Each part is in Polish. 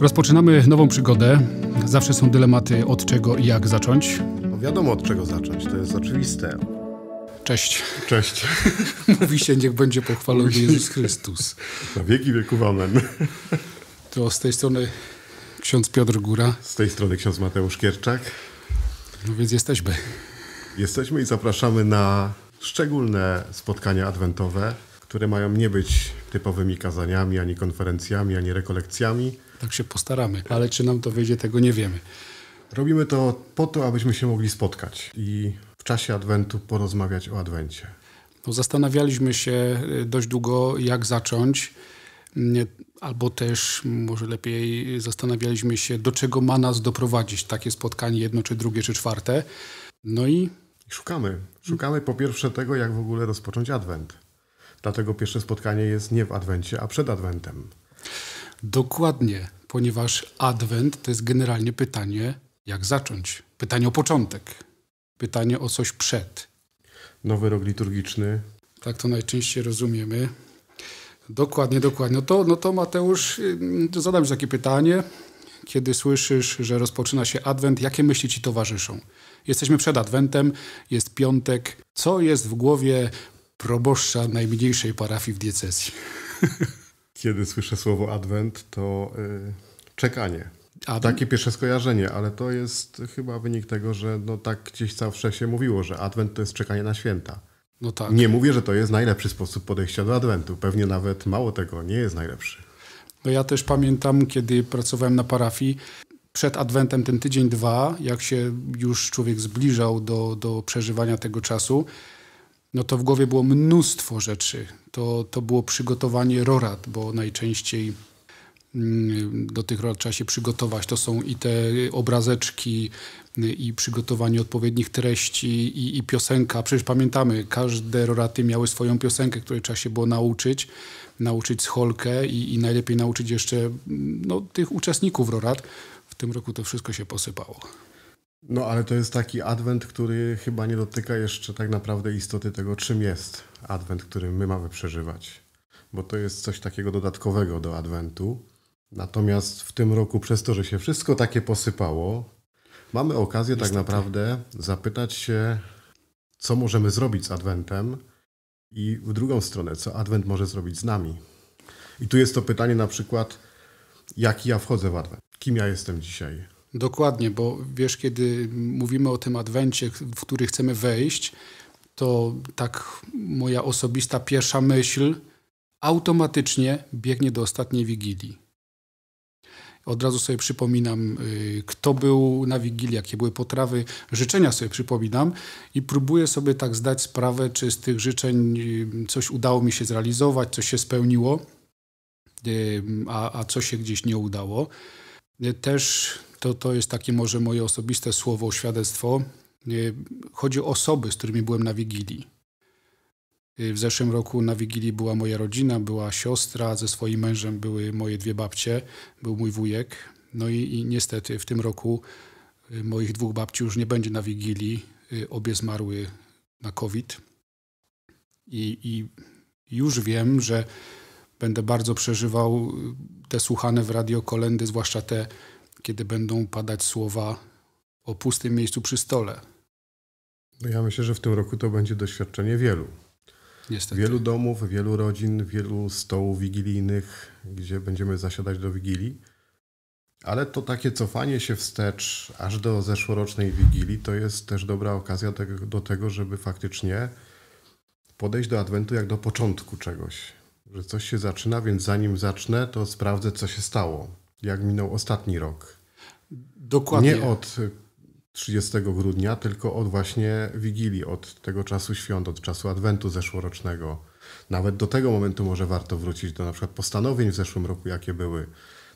Rozpoczynamy nową przygodę. Zawsze są dylematy od czego i jak zacząć. No wiadomo od czego zacząć, to jest oczywiste. Cześć. Cześć. Mówi się, niech będzie pochwalony Jezus Chrystus. Na wieki wieków amen. To z tej strony ksiądz Piotr Góra. Z tej strony ksiądz Mateusz Kierczak. No więc jesteśmy. Jesteśmy i zapraszamy na szczególne spotkania adwentowe, które mają nie być typowymi kazaniami, ani konferencjami, ani rekolekcjami, tak się postaramy, ale czy nam to wyjdzie, tego nie wiemy. Robimy to po to, abyśmy się mogli spotkać i w czasie Adwentu porozmawiać o Adwencie. No, zastanawialiśmy się y, dość długo, jak zacząć, mm, albo też mm, może lepiej zastanawialiśmy się, do czego ma nas doprowadzić takie spotkanie, jedno czy drugie czy czwarte. No i. Szukamy. Szukamy po pierwsze tego, jak w ogóle rozpocząć Adwent. Dlatego pierwsze spotkanie jest nie w Adwencie, a przed Adwentem. Dokładnie ponieważ adwent to jest generalnie pytanie, jak zacząć. Pytanie o początek, pytanie o coś przed. Nowy rok liturgiczny. Tak to najczęściej rozumiemy. Dokładnie, dokładnie. No to, no to Mateusz, y, zadam Ci takie pytanie. Kiedy słyszysz, że rozpoczyna się adwent, jakie myśli Ci towarzyszą? Jesteśmy przed adwentem, jest piątek. Co jest w głowie proboszcza najmniejszej parafii w diecezji? kiedy słyszę słowo adwent, to y, czekanie. Takie pierwsze skojarzenie, ale to jest chyba wynik tego, że no tak gdzieś cały się mówiło, że adwent to jest czekanie na święta. No tak. Nie mówię, że to jest najlepszy sposób podejścia do adwentu. Pewnie nawet mało tego nie jest najlepszy. No ja też pamiętam, kiedy pracowałem na parafii, przed adwentem ten tydzień, dwa, jak się już człowiek zbliżał do, do przeżywania tego czasu, no to w głowie było mnóstwo rzeczy to, to było przygotowanie rorad, bo najczęściej mm, do tych rorad trzeba się przygotować. To są i te obrazeczki, i przygotowanie odpowiednich treści, i, i piosenka. Przecież pamiętamy, każde roraty miały swoją piosenkę, której trzeba się było nauczyć, nauczyć scholkę i, i najlepiej nauczyć jeszcze mm, no, tych uczestników rorad. W tym roku to wszystko się posypało. No ale to jest taki adwent, który chyba nie dotyka jeszcze tak naprawdę istoty tego, czym jest adwent, który my mamy przeżywać. Bo to jest coś takiego dodatkowego do adwentu. Natomiast w tym roku, przez to, że się wszystko takie posypało, mamy okazję tak naprawdę zapytać się, co możemy zrobić z adwentem i w drugą stronę, co adwent może zrobić z nami. I tu jest to pytanie na przykład, jaki ja wchodzę w adwent? Kim ja jestem dzisiaj? Dokładnie, bo wiesz, kiedy mówimy o tym adwencie, w który chcemy wejść, to tak moja osobista pierwsza myśl automatycznie biegnie do ostatniej wigilii. Od razu sobie przypominam, y, kto był na wigilii, jakie były potrawy, życzenia sobie przypominam i próbuję sobie tak zdać sprawę, czy z tych życzeń y, coś udało mi się zrealizować, coś się spełniło, y, a, a co się gdzieś nie udało. Y, też to, to jest takie może moje osobiste słowo, świadectwo. Y, chodzi o osoby, z którymi byłem na Wigilii. Y, w zeszłym roku na Wigilii była moja rodzina, była siostra, ze swoim mężem były moje dwie babcie, był mój wujek. No i, i niestety w tym roku moich dwóch babci już nie będzie na Wigilii. Obie zmarły na COVID. I, i już wiem, że będę bardzo przeżywał y, te słuchane w radio kolendy, zwłaszcza te, kiedy będą padać słowa o pustym miejscu przy stole. No ja myślę, że w tym roku to będzie doświadczenie wielu. Niestety. Wielu domów, wielu rodzin, wielu stołów wigilijnych, gdzie będziemy zasiadać do wigilii. Ale to takie cofanie się wstecz aż do zeszłorocznej wigilii to jest też dobra okazja do tego, żeby faktycznie podejść do adwentu jak do początku czegoś że coś się zaczyna, więc zanim zacznę, to sprawdzę, co się stało. Jak minął ostatni rok. Dokładnie. Nie od 30 grudnia, tylko od właśnie Wigilii, od tego czasu świąt, od czasu Adwentu zeszłorocznego. Nawet do tego momentu może warto wrócić do na przykład postanowień w zeszłym roku, jakie były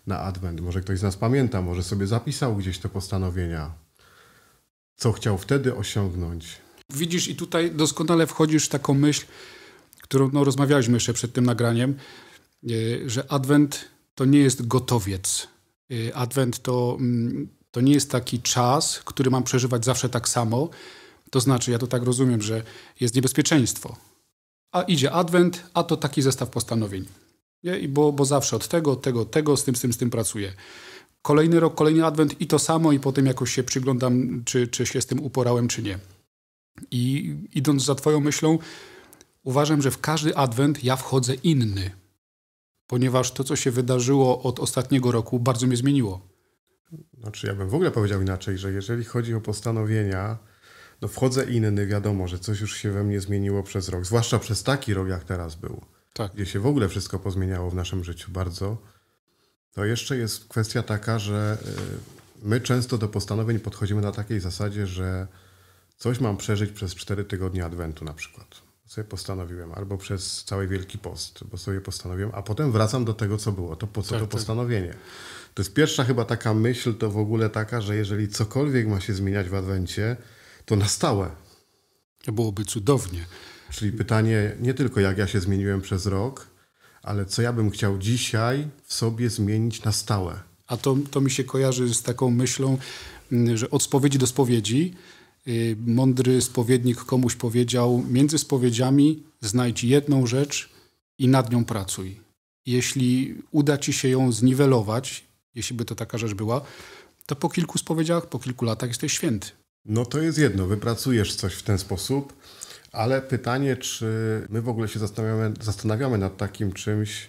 na Adwent. Może ktoś z nas pamięta, może sobie zapisał gdzieś te postanowienia, co chciał wtedy osiągnąć. Widzisz, i tutaj doskonale wchodzisz w taką myśl, którą no, rozmawialiśmy jeszcze przed tym nagraniem, e, że adwent to nie jest gotowiec. E, adwent to, mm, to nie jest taki czas, który mam przeżywać zawsze tak samo. To znaczy, ja to tak rozumiem, że jest niebezpieczeństwo. A idzie adwent, a to taki zestaw postanowień. Nie? I bo, bo zawsze od tego, od tego, od tego, z tym, z tym, z tym pracuję. Kolejny rok, kolejny adwent i to samo, i potem jakoś się przyglądam, czy, czy się z tym uporałem, czy nie. I idąc za Twoją myślą, Uważam, że w każdy adwent ja wchodzę inny, ponieważ to, co się wydarzyło od ostatniego roku, bardzo mnie zmieniło. Znaczy, ja bym w ogóle powiedział inaczej, że jeżeli chodzi o postanowienia, no wchodzę inny, wiadomo, że coś już się we mnie zmieniło przez rok, zwłaszcza przez taki rok, jak teraz był, tak. gdzie się w ogóle wszystko pozmieniało w naszym życiu bardzo. To jeszcze jest kwestia taka, że y, my często do postanowień podchodzimy na takiej zasadzie, że coś mam przeżyć przez 4 tygodnie Adwentu na przykład sobie postanowiłem, albo przez cały Wielki Post, bo sobie postanowiłem, a potem wracam do tego, co było. To po co tak, to tak. postanowienie? To jest pierwsza chyba taka myśl, to w ogóle taka, że jeżeli cokolwiek ma się zmieniać w Adwencie, to na stałe. To byłoby cudownie. Czyli pytanie nie tylko jak ja się zmieniłem przez rok, ale co ja bym chciał dzisiaj w sobie zmienić na stałe. A to, to mi się kojarzy z taką myślą, mm, że od spowiedzi do spowiedzi Y, mądry spowiednik komuś powiedział: Między spowiedziami znajdź jedną rzecz i nad nią pracuj. Jeśli uda ci się ją zniwelować, jeśli by to taka rzecz była, to po kilku spowiedziach, po kilku latach jesteś święty. No to jest jedno, wypracujesz coś w ten sposób, ale pytanie, czy my w ogóle się zastanawiamy, zastanawiamy nad takim czymś,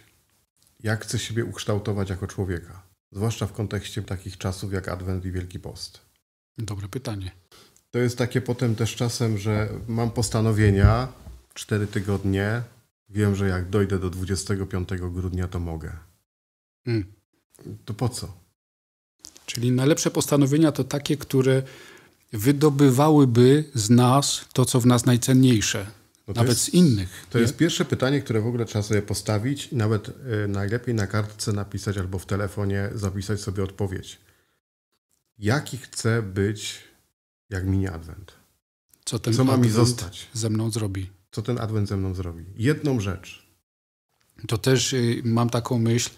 jak chcę siebie ukształtować jako człowieka, zwłaszcza w kontekście takich czasów jak Adwent i Wielki Post. Dobre pytanie to jest takie potem też czasem, że mam postanowienia, 4 tygodnie, wiem, że jak dojdę do 25 grudnia, to mogę. Mm. To po co? Czyli najlepsze postanowienia to takie, które wydobywałyby z nas to, co w nas najcenniejsze. No nawet jest, z innych. To nie? jest pierwsze pytanie, które w ogóle trzeba sobie postawić i nawet y, najlepiej na kartce napisać albo w telefonie zapisać sobie odpowiedź. Jaki chcę być jak mini adwent. Co, ten Co ma mi zostać? Ze mną zrobi. Co ten adwent ze mną zrobi? Jedną rzecz. To też y, mam taką myśl,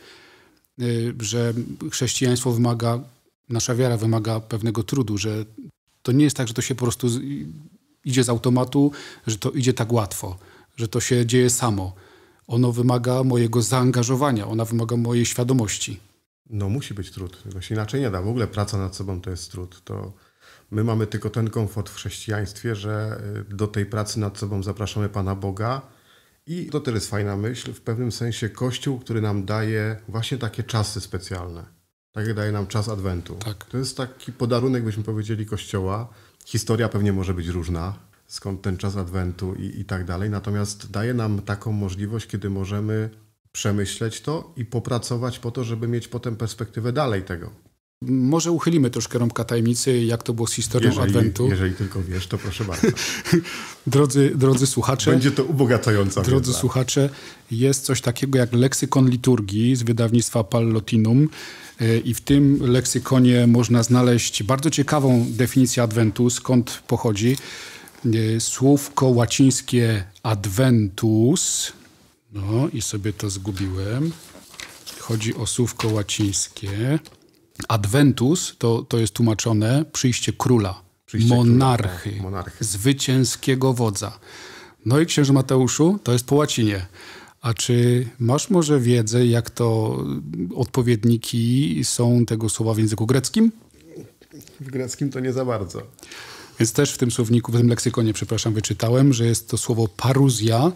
y, że chrześcijaństwo wymaga, nasza wiara wymaga pewnego trudu, że to nie jest tak, że to się po prostu idzie z automatu, że to idzie tak łatwo, że to się dzieje samo. Ono wymaga mojego zaangażowania, ona wymaga mojej świadomości. No musi być trud, tego inaczej nie da. W ogóle praca nad sobą to jest trud. To My mamy tylko ten komfort w chrześcijaństwie, że y, do tej pracy nad sobą zapraszamy Pana Boga. I to też jest fajna myśl, w pewnym sensie Kościół, który nam daje właśnie takie czasy specjalne. Tak jak daje nam czas Adwentu. Tak. To jest taki podarunek, byśmy powiedzieli, Kościoła. Historia pewnie może być różna, skąd ten czas Adwentu i, i tak dalej. Natomiast daje nam taką możliwość, kiedy możemy przemyśleć to i popracować po to, żeby mieć potem perspektywę dalej tego. Może uchylimy troszkę rąbka tajemnicy, jak to było z historią jeżeli, Adwentu. Jeżeli tylko wiesz, to proszę bardzo. drodzy, drodzy słuchacze. Będzie to ubogacająca Drodzy wiedza. słuchacze, jest coś takiego jak leksykon liturgii z wydawnictwa Pallotinum. E, I w tym leksykonie można znaleźć bardzo ciekawą definicję Adwentu, skąd pochodzi. E, słówko łacińskie adventus. No i sobie to zgubiłem. Chodzi o słówko łacińskie Adventus to, to jest tłumaczone przyjście króla, przyjście monarchy, króla. Tak, monarchy, zwycięskiego wodza. No i księży Mateuszu, to jest po łacinie. A czy masz może wiedzę, jak to odpowiedniki są tego słowa w języku greckim? W greckim to nie za bardzo. Więc też w tym słowniku, w tym leksykonie, przepraszam, wyczytałem, że jest to słowo paruzja,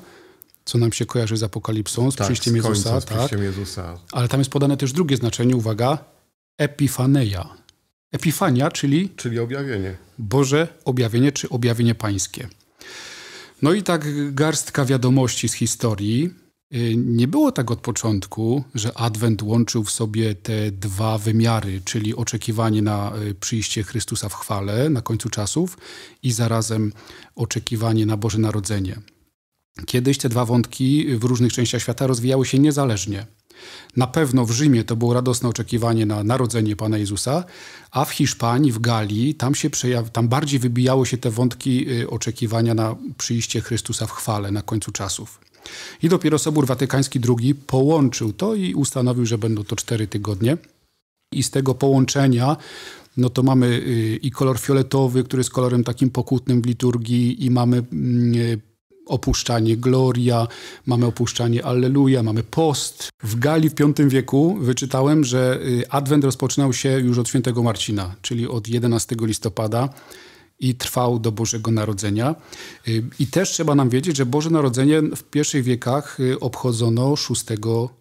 co nam się kojarzy z apokalipsą, z tak, przyjściem Jezusa. Z tak, Jezusa. Ale tam jest podane też drugie znaczenie, uwaga, Epifaneja. Epifania, czyli. Czyli objawienie. Boże objawienie, czy objawienie pańskie. No i tak garstka wiadomości z historii. Y, nie było tak od początku, że Adwent łączył w sobie te dwa wymiary, czyli oczekiwanie na y, przyjście Chrystusa w chwale na końcu czasów i zarazem oczekiwanie na Boże Narodzenie. Kiedyś te dwa wątki w różnych częściach świata rozwijały się niezależnie. Na pewno w Rzymie to było radosne oczekiwanie na narodzenie Pana Jezusa, a w Hiszpanii, w Galii, tam, się tam bardziej wybijały się te wątki y, oczekiwania na przyjście Chrystusa w chwale na końcu czasów. I dopiero Sobór Watykański II połączył to i ustanowił, że będą to cztery tygodnie. I z tego połączenia no to mamy y, i kolor fioletowy, który jest kolorem takim pokutnym w liturgii, i mamy mm, y, opuszczanie Gloria, mamy opuszczanie Alleluja, mamy post. W Galii w V wieku wyczytałem, że y, Adwent rozpoczynał się już od świętego Marcina, czyli od 11 listopada i trwał do Bożego Narodzenia. Y, I też trzeba nam wiedzieć, że Boże Narodzenie w pierwszych wiekach y, obchodzono 6 stycznia.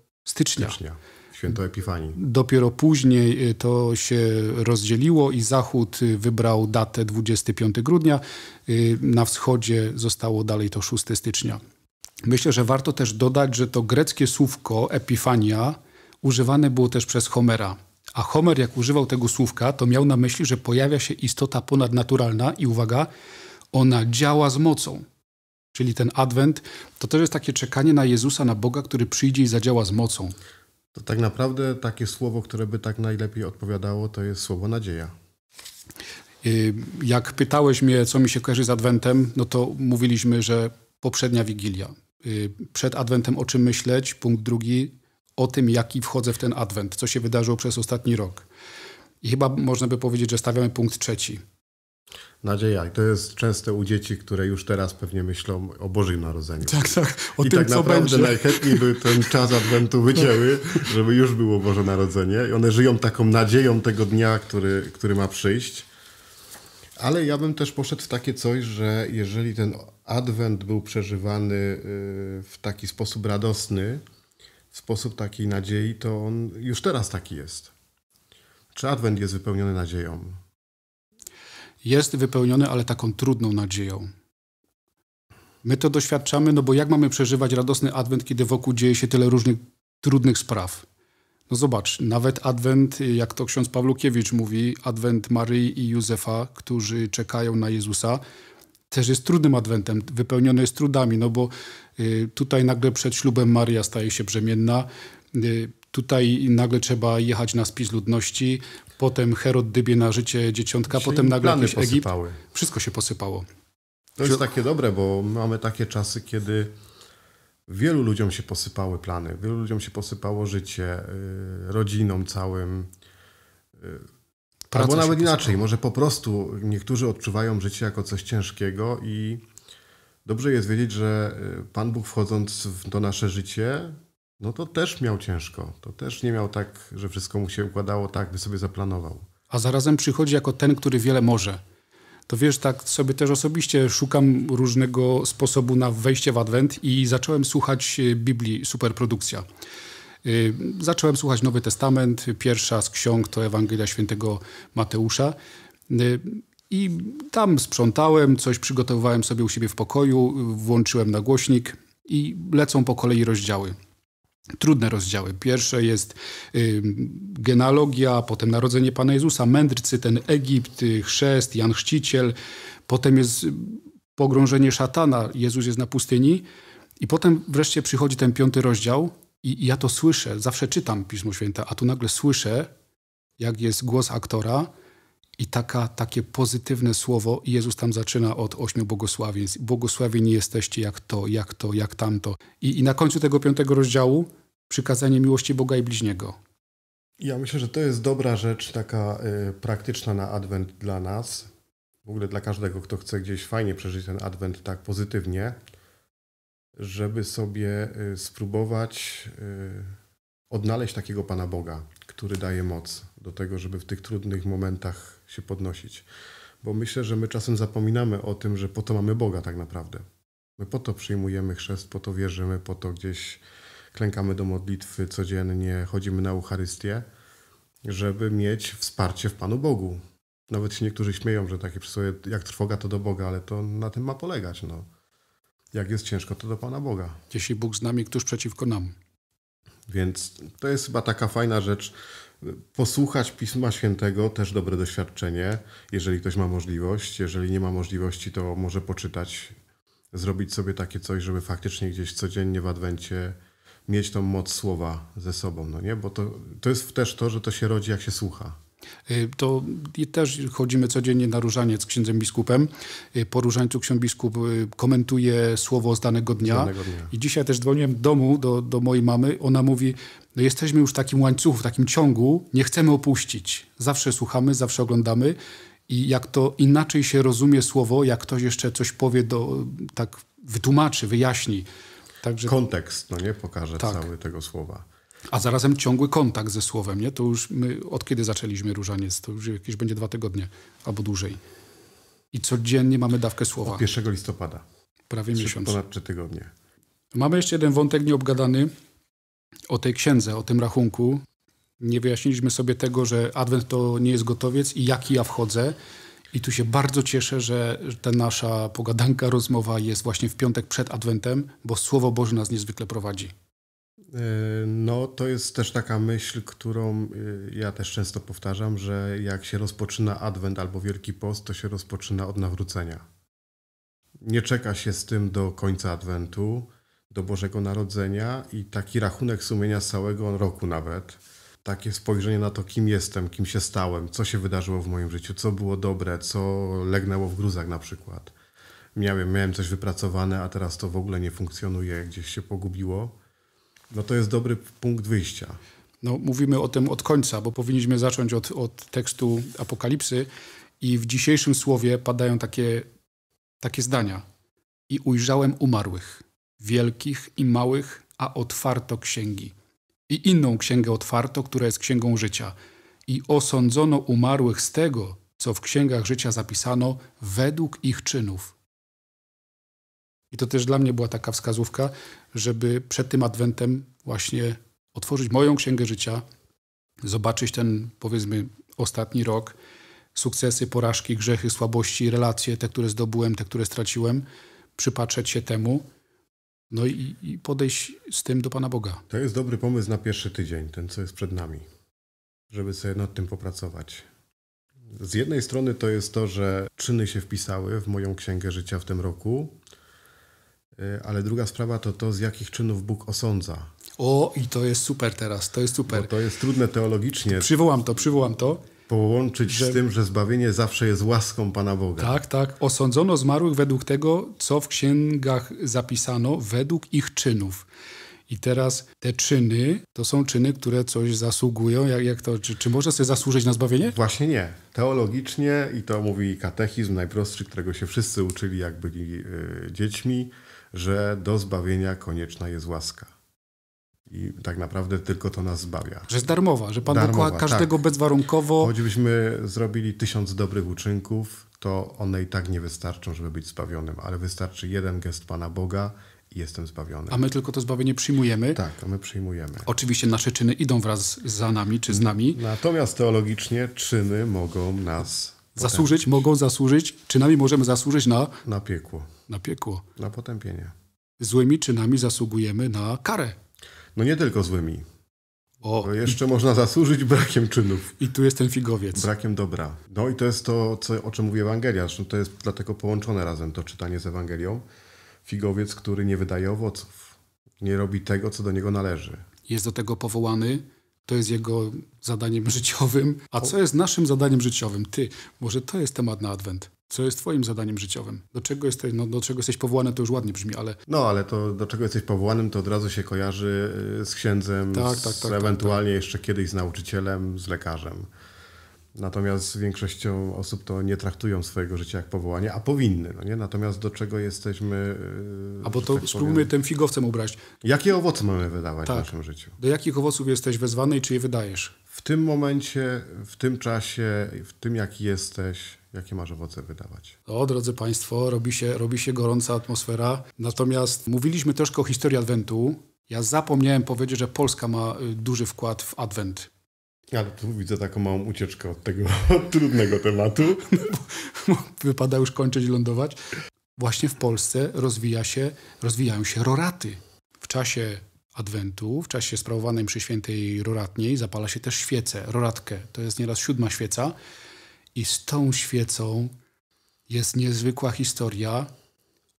stycznia. Święto Epifanii. Dopiero później y, to się rozdzieliło i Zachód y, wybrał datę 25 grudnia. Y, na wschodzie zostało dalej to 6 stycznia. Myślę, że warto też dodać, że to greckie słówko epifania używane było też przez Homera. A Homer, jak używał tego słówka, to miał na myśli, że pojawia się istota ponadnaturalna i uwaga, ona działa z mocą. Czyli ten adwent to też jest takie czekanie na Jezusa, na Boga, który przyjdzie i zadziała z mocą. To tak naprawdę takie słowo, które by tak najlepiej odpowiadało, to jest słowo nadzieja. Y, jak pytałeś mnie, co mi się kojarzy z Adwentem, no to mówiliśmy, że poprzednia Wigilia. Y, przed Adwentem o czym myśleć? Punkt drugi, o tym, jaki wchodzę w ten Adwent, co się wydarzyło przez ostatni rok. I chyba można by powiedzieć, że stawiamy punkt trzeci. Nadzieja. To jest częste u dzieci, które już teraz pewnie myślą o Bożym Narodzeniu. Tak, tak. O I tym, tak naprawdę będzie. najchętniej by ten czas Adwentu no. wycięły, żeby już było Boże Narodzenie. I one żyją taką nadzieją tego dnia, który, który ma przyjść. Ale ja bym też poszedł w takie coś, że jeżeli ten Adwent był przeżywany y, w taki sposób radosny, w sposób takiej nadziei, to on już teraz taki jest. Czy Adwent jest wypełniony nadzieją? jest wypełniony, ale taką trudną nadzieją. My to doświadczamy, no bo jak mamy przeżywać radosny adwent, kiedy wokół dzieje się tyle różnych trudnych spraw? No zobacz, nawet adwent, jak to ksiądz Pawlukiewicz mówi, adwent Maryi i Józefa, którzy czekają na Jezusa, też jest trudnym adwentem, wypełniony jest trudami, no bo y, tutaj nagle przed ślubem Maria staje się brzemienna, y, tutaj nagle trzeba jechać na spis ludności, potem Herod dybie na życie dzieciątka, Czyli potem nagle jakiś Egipt. Wszystko się posypało. To jest takie dobre, bo mamy takie czasy, kiedy wielu ludziom się posypały plany, wielu ludziom się posypało życie, y, rodzinom całym. Y, Praca Albo nawet inaczej, posypało. może po prostu niektórzy odczuwają życie jako coś ciężkiego i dobrze jest wiedzieć, że y, Pan Bóg wchodząc w to nasze życie no to też miał ciężko. To też nie miał tak, że wszystko mu się układało tak, by sobie zaplanował. A zarazem przychodzi jako ten, który wiele może. To wiesz, tak sobie też osobiście szukam różnego sposobu na wejście w adwent i zacząłem słuchać e, Biblii Superprodukcja. E, zacząłem słuchać Nowy Testament, pierwsza z ksiąg to Ewangelia Świętego Mateusza. E, I tam sprzątałem, coś przygotowywałem sobie u siebie w pokoju, włączyłem nagłośnik i lecą po kolei rozdziały trudne rozdziały. Pierwsze jest y, genealogia, potem narodzenie Pana Jezusa, mędrcy, ten Egipt, y, chrzest, Jan Chrzciciel, potem jest y, pogrążenie szatana, Jezus jest na pustyni i potem wreszcie przychodzi ten piąty rozdział i, i ja to słyszę, zawsze czytam Pismo Święte, a tu nagle słyszę, jak jest głos aktora, i taka, takie pozytywne słowo. Jezus tam zaczyna od ośmiu błogosławieństw. Błogosławieni jesteście jak to, jak to, jak tamto. I, i na końcu tego piątego rozdziału przykazanie miłości Boga i bliźniego. Ja myślę, że to jest dobra rzecz, taka y, praktyczna na adwent dla nas. W ogóle dla każdego, kto chce gdzieś fajnie przeżyć ten adwent tak pozytywnie, żeby sobie y, spróbować y, odnaleźć takiego Pana Boga który daje moc do tego, żeby w tych trudnych momentach się podnosić. Bo myślę, że my czasem zapominamy o tym, że po to mamy Boga tak naprawdę. My po to przyjmujemy chrzest, po to wierzymy, po to gdzieś klękamy do modlitwy codziennie, chodzimy na Eucharystię, żeby mieć wsparcie w Panu Bogu. Nawet się niektórzy śmieją, że takie przysłowie jak trwoga to do Boga, ale to na tym ma polegać. No. Jak jest ciężko, to do Pana Boga. Jeśli Bóg z nami, któż przeciwko nam? Więc to jest chyba taka fajna rzecz. Posłuchać Pisma Świętego też dobre doświadczenie, jeżeli ktoś ma możliwość. Jeżeli nie ma możliwości, to może poczytać, zrobić sobie takie coś, żeby faktycznie gdzieś codziennie w adwencie mieć tą moc słowa ze sobą, no nie? Bo to, to jest też to, że to się rodzi, jak się słucha. Y, to też chodzimy codziennie na różaniec z księdzem biskupem. Y, po różańcu ksiądz biskup y, komentuje słowo z danego dnia. danego dnia. I dzisiaj też dzwoniłem do domu do, do mojej mamy. Ona mówi, no jesteśmy już w takim łańcuchu, w takim ciągu, nie chcemy opuścić. Zawsze słuchamy, zawsze oglądamy. I jak to inaczej się rozumie słowo, jak ktoś jeszcze coś powie, do, tak wytłumaczy, wyjaśni. Także Kontekst, no nie? Pokaże tak. cały tego słowa. A zarazem ciągły kontakt ze słowem, nie? To już my, od kiedy zaczęliśmy różaniec? To już jakieś będzie dwa tygodnie albo dłużej. I codziennie mamy dawkę słowa. Od 1 listopada. Prawie trzy, miesiąc. Ponad trzy tygodnie. Mamy jeszcze jeden wątek nieobgadany o tej księdze, o tym rachunku. Nie wyjaśniliśmy sobie tego, że adwent to nie jest gotowiec i jaki ja wchodzę. I tu się bardzo cieszę, że ta nasza pogadanka, rozmowa jest właśnie w piątek przed adwentem, bo Słowo Boże nas niezwykle prowadzi. Yy, no, to jest też taka myśl, którą yy, ja też często powtarzam, że jak się rozpoczyna Adwent albo Wielki Post, to się rozpoczyna od nawrócenia. Nie czeka się z tym do końca Adwentu, do Bożego Narodzenia i taki rachunek sumienia całego roku nawet. Takie spojrzenie na to, kim jestem, kim się stałem, co się wydarzyło w moim życiu, co było dobre, co legnęło w gruzach na przykład. Miałem, miałem coś wypracowane, a teraz to w ogóle nie funkcjonuje, gdzieś się pogubiło no to jest dobry punkt wyjścia. No, mówimy o tym od końca, bo powinniśmy zacząć od, od tekstu Apokalipsy i w dzisiejszym słowie padają takie, takie zdania. I ujrzałem umarłych, wielkich i małych, a otwarto księgi. I inną księgę otwarto, która jest księgą życia. I osądzono umarłych z tego, co w księgach życia zapisano, według ich czynów i to też dla mnie była taka wskazówka, żeby przed tym adwentem właśnie otworzyć moją księgę życia, zobaczyć ten, powiedzmy, ostatni rok, sukcesy, porażki, grzechy, słabości, relacje, te, które zdobyłem, te, które straciłem, przypatrzeć się temu. No i, i podejść z tym do Pana Boga. To jest dobry pomysł na pierwszy tydzień, ten co jest przed nami, żeby sobie nad tym popracować. Z jednej strony to jest to, że czyny się wpisały w moją księgę życia w tym roku, E, ale druga sprawa to to, z jakich czynów Bóg osądza. O, i to jest super teraz, to jest super. Bo to jest trudne teologicznie. Przywołam to, przywołam to. Połączyć że... z tym, że zbawienie zawsze jest łaską Pana Boga. Tak, tak. Osądzono zmarłych według tego, co w księgach zapisano, według ich czynów. I teraz te czyny to są czyny, które coś zasługują. Jak, jak to, czy, czy można sobie zasłużyć na zbawienie? Właśnie nie. Teologicznie, i to mówi katechizm najprostszy, którego się wszyscy uczyli, jak byli y, dziećmi, że do zbawienia konieczna jest łaska. I tak naprawdę tylko to nas zbawia. Że jest darmowa, że Pan darmowa, każdego tak. bezwarunkowo. Choćbyśmy zrobili tysiąc dobrych uczynków, to one i tak nie wystarczą, żeby być zbawionym, ale wystarczy jeden gest Pana Boga i jestem zbawiony. A my tylko to zbawienie przyjmujemy? Tak, a my przyjmujemy. Oczywiście nasze czyny idą wraz za nami czy z nami. Natomiast teologicznie czyny mogą nas zasłużyć, potęczyć. mogą zasłużyć, czynami możemy zasłużyć na... Na piekło na piekło. Na potępienie. Złymi czynami zasługujemy na karę. No nie tylko złymi. O, no jeszcze i... można zasłużyć brakiem czynów. I tu jest ten figowiec. Brakiem dobra. No i to jest to, co, o czym mówi Ewangelia. Zresztą to jest dlatego połączone razem to czytanie z Ewangelią. Figowiec, który nie wydaje owoców, nie robi tego, co do niego należy. Jest do tego powołany, to jest jego zadaniem życiowym. A co jest naszym zadaniem życiowym? Ty, może to jest temat na adwent co jest twoim zadaniem życiowym. Do czego jesteś, no, do czego jesteś powołany, to już ładnie brzmi, ale... No, ale to do czego jesteś powołanym, to od razu się kojarzy y, z księdzem, tak, tak, tak z, tak, tak, ewentualnie jeszcze kiedyś z nauczycielem, z lekarzem. Natomiast większością osób to nie traktują swojego życia jak powołanie, a powinny. No nie? Natomiast do czego jesteśmy. Y, a bo to tak spróbujmy tym figowcem ubrać. Jakie owoce mamy wydawać tak. w naszym życiu? Do jakich owoców jesteś wezwany i czy je wydajesz? W tym momencie, w tym czasie, w tym jaki jesteś, jakie masz owoce wydawać. O, drodzy Państwo, robi się, robi się gorąca atmosfera. Natomiast mówiliśmy troszkę o historii Adwentu. Ja zapomniałem powiedzieć, że Polska ma y, duży wkład w Adwent. Ale tu widzę taką małą ucieczkę od tego trudnego tematu. Wypada już kończyć lądować. Właśnie w Polsce rozwija się, rozwijają się roraty. W czasie Adwentu, w czasie sprawowanej przy świętej roratniej zapala się też świece, roratkę. To jest nieraz siódma świeca. I z tą świecą jest niezwykła historia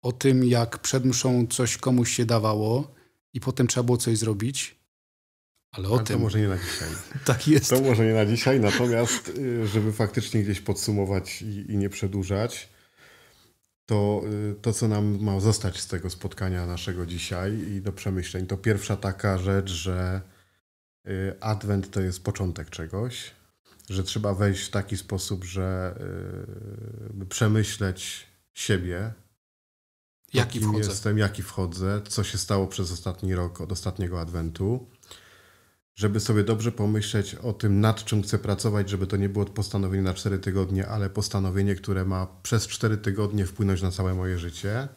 o tym, jak przed mszą coś komuś się dawało i potem trzeba było coś zrobić. Ale o Ale tym. To może nie na dzisiaj. tak jest. To może nie na dzisiaj, natomiast y, żeby faktycznie gdzieś podsumować i, i nie przedłużać, to y, to, co nam ma zostać z tego spotkania naszego dzisiaj i do przemyśleń, to pierwsza taka rzecz, że y, Adwent to jest początek czegoś, że trzeba wejść w taki sposób, że yy, przemyśleć siebie, jaki kim wchodzę. jestem, jaki wchodzę, co się stało przez ostatni rok od ostatniego adwentu, żeby sobie dobrze pomyśleć o tym, nad czym chcę pracować, żeby to nie było postanowienie na cztery tygodnie, ale postanowienie, które ma przez cztery tygodnie wpłynąć na całe moje życie.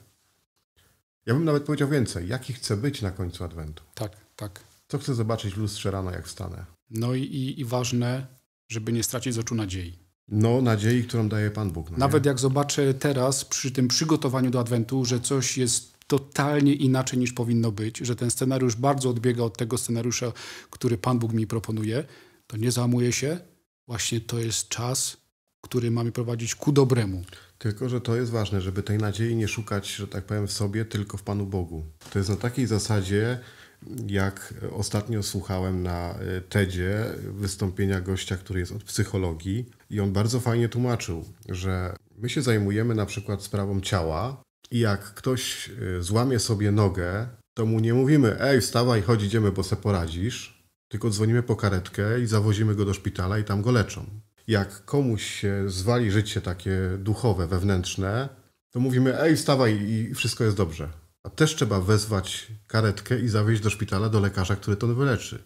Ja bym nawet powiedział więcej, jaki chcę być na końcu adwentu. Tak, tak. Co chcę zobaczyć w lustrze rano, jak wstanę. No i, i, i ważne, żeby nie stracić z oczu nadziei. No, nadziei, którą daje Pan Bóg. No Nawet nie? jak zobaczę teraz przy tym przygotowaniu do Adwentu, że coś jest totalnie inaczej niż powinno być, że ten scenariusz bardzo odbiega od tego scenariusza, który Pan Bóg mi proponuje, to nie załamuję się. Właśnie to jest czas, który mamy prowadzić ku dobremu. Tylko, że to jest ważne, żeby tej nadziei nie szukać, że tak powiem, w sobie, tylko w Panu Bogu. To jest na takiej zasadzie, jak ostatnio słuchałem na e, TEDzie wystąpienia gościa, który jest od psychologii i on bardzo fajnie tłumaczył, że my się zajmujemy na przykład sprawą ciała i jak ktoś e, złamie sobie nogę, to mu nie mówimy ej wstawaj, chodź idziemy, bo se poradzisz, tylko dzwonimy po karetkę i zawozimy go do szpitala i tam go leczą. Jak komuś się zwali życie takie duchowe, wewnętrzne, to mówimy ej wstawaj i wszystko jest dobrze a też trzeba wezwać karetkę i zawieźć do szpitala do lekarza, który to wyleczy.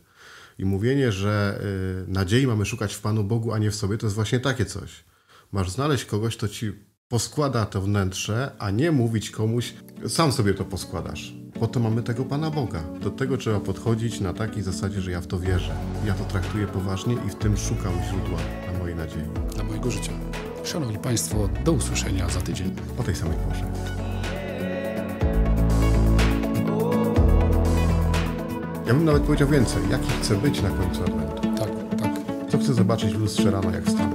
I mówienie, że y, nadziei mamy szukać w Panu Bogu, a nie w sobie, to jest właśnie takie coś. Masz znaleźć kogoś, kto ci poskłada to wnętrze, a nie mówić komuś, sam sobie to poskładasz. Po to mamy tego Pana Boga. Do tego trzeba podchodzić na takiej zasadzie, że ja w to wierzę. Ja to traktuję poważnie i w tym szukam źródła na mojej nadziei. Dla mojego życia. Szanowni Państwo, do usłyszenia za tydzień. O tej samej porze. Ja bym nawet powiedział więcej. Jaki chcę być na końcu adwentu? Tak, tak. Co chcę zobaczyć w lustrze rano, jak wstanę?